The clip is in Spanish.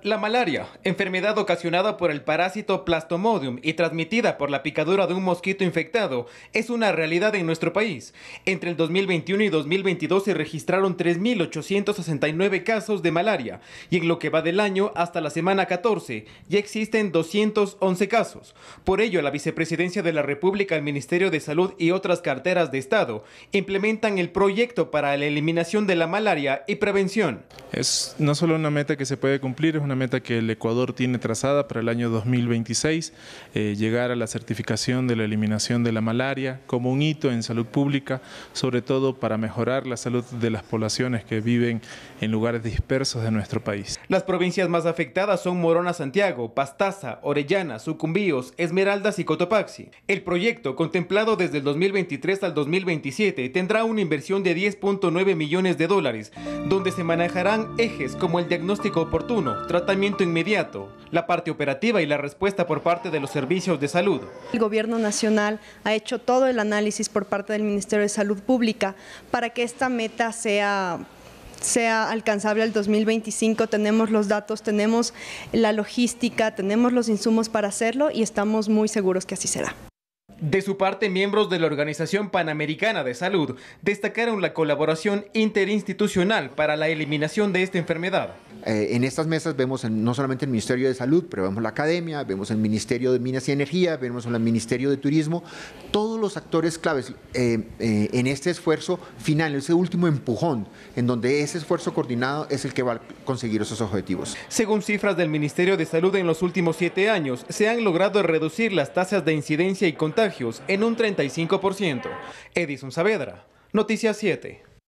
La malaria, enfermedad ocasionada por el parásito Plastomodium y transmitida por la picadura de un mosquito infectado, es una realidad en nuestro país. Entre el 2021 y 2022 se registraron 3.869 casos de malaria y en lo que va del año hasta la semana 14 ya existen 211 casos. Por ello, la Vicepresidencia de la República, el Ministerio de Salud y otras carteras de Estado implementan el proyecto para la eliminación de la malaria y prevención. Es no solo una meta que se puede cumplir, es una meta que el Ecuador tiene trazada para el año 2026, eh, llegar a la certificación de la eliminación de la malaria como un hito en salud pública, sobre todo para mejorar la salud de las poblaciones que viven en lugares dispersos de nuestro país. Las provincias más afectadas son Morona, Santiago, Pastaza, Orellana, Sucumbíos, Esmeraldas y Cotopaxi. El proyecto, contemplado desde el 2023 al 2027, tendrá una inversión de 10.9 millones de dólares, donde se manejarán ejes como el diagnóstico oportuno, tratamiento inmediato, la parte operativa y la respuesta por parte de los servicios de salud. El Gobierno Nacional ha hecho todo el análisis por parte del Ministerio de Salud Pública para que esta meta sea sea alcanzable al 2025, tenemos los datos, tenemos la logística, tenemos los insumos para hacerlo y estamos muy seguros que así será. De su parte, miembros de la Organización Panamericana de Salud destacaron la colaboración interinstitucional para la eliminación de esta enfermedad. Eh, en estas mesas vemos no solamente el Ministerio de Salud, pero vemos la Academia, vemos el Ministerio de Minas y Energía, vemos el Ministerio de Turismo, todos los actores claves eh, eh, en este esfuerzo final, ese último empujón, en donde ese esfuerzo coordinado es el que va a conseguir esos objetivos. Según cifras del Ministerio de Salud, en los últimos siete años se han logrado reducir las tasas de incidencia y contagio en un 35%. Edison Saavedra, Noticias 7.